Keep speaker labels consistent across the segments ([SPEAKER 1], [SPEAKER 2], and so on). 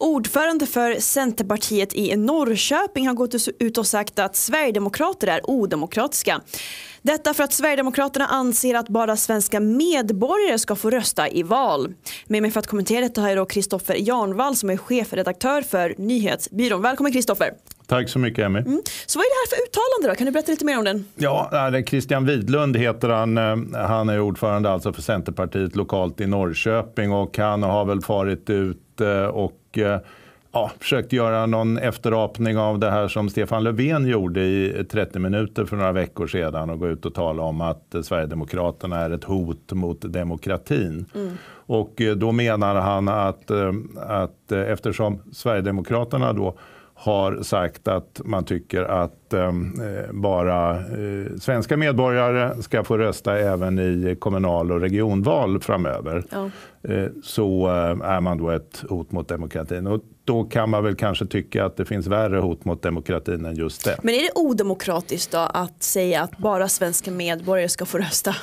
[SPEAKER 1] Ordförande för Centerpartiet i Norrköping har gått ut och sagt att Sverigedemokrater är odemokratiska. Detta för att Sverigedemokraterna anser att bara svenska medborgare ska få rösta i val. Med mig för att kommentera detta har jag Kristoffer Jarnvall som är chefredaktör för Nyhetsbyrån. Välkommen Kristoffer!
[SPEAKER 2] Tack så mycket Emmy. Mm.
[SPEAKER 1] Så vad är det här för uttalande då? Kan du berätta lite mer om den?
[SPEAKER 2] Ja, eh, Christian Widlund heter han. Eh, han är ordförande alltså för Centerpartiet lokalt i Norrköping och han har väl farit ut eh, och ja, försökt göra någon efterapning av det här som Stefan Löfven gjorde i 30 minuter för några veckor sedan och gå ut och tala om att Sverigedemokraterna är ett hot mot demokratin. Mm. Och då menar han att, att eftersom Sverigedemokraterna då har sagt att man tycker att ehm, eh, bara eh, svenska medborgare ska få rösta även i kommunal och regionval framöver. Ja. Eh, så eh, är man då ett hot mot demokratin. Och då kan man väl kanske tycka att det finns värre hot mot demokratin än just det.
[SPEAKER 1] Men är det odemokratiskt då att säga att bara svenska medborgare ska få rösta?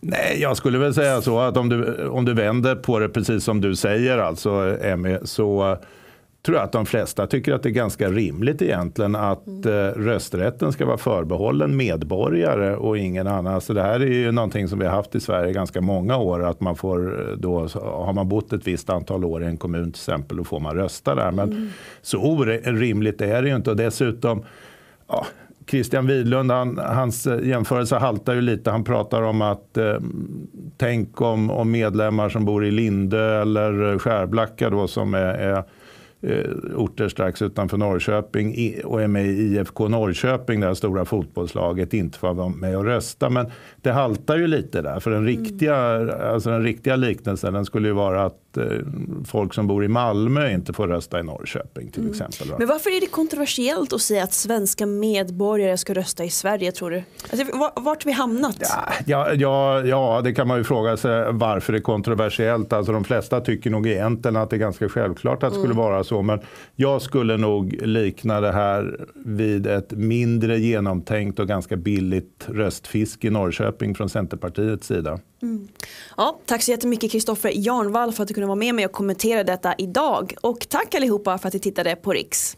[SPEAKER 2] Nej, jag skulle väl säga så att om du, om du vänder på det precis som du säger, alltså Emmy, så tror jag att de flesta tycker att det är ganska rimligt egentligen att mm. Eh, rösträtten ska vara förbehållen medborgare och ingen annan. Så alltså, det här är ju någonting som vi har haft i Sverige ganska många år. Att man får eh, då, har man bott ett visst antal år i en kommun till exempel, då får man rösta där. Men mm. så orimligt är det ju inte. Och dessutom, ja, Christian Widlund, han, hans eh, jämförelse haltar ju lite. Han pratar om att eh, tänk om, om medlemmar som bor i Linde eller Skärblacka då som är, är Eh, orter strax utanför Norrköping och är med i IFK Norrköping, det här stora fotbollslaget, inte får vara med och rösta. Men det haltar ju lite där, för den riktiga, mm. alltså den riktiga liknelsen den skulle ju vara att Eh, folk som bor i Malmö inte får rösta i Norrköping till mm. exempel. Va? Men
[SPEAKER 1] varför är det kontroversiellt att säga att svenska medborgare ska rösta i Sverige tror du? Alltså, vart vi hamnat? Ja,
[SPEAKER 2] ja, ja, ja, det kan man ju fråga sig varför det är kontroversiellt. Alltså, de flesta tycker nog egentligen att det är ganska självklart att det skulle mm. vara så. Men jag skulle nog likna det här vid ett mindre genomtänkt och ganska billigt röstfisk i Norrköping från Centerpartiets sida. Mm.
[SPEAKER 1] Ja, tack så jättemycket Kristoffer Jarnvall för att du kunde vara med mig och kommentera detta idag. Och tack allihopa för att ni tittade på Riks.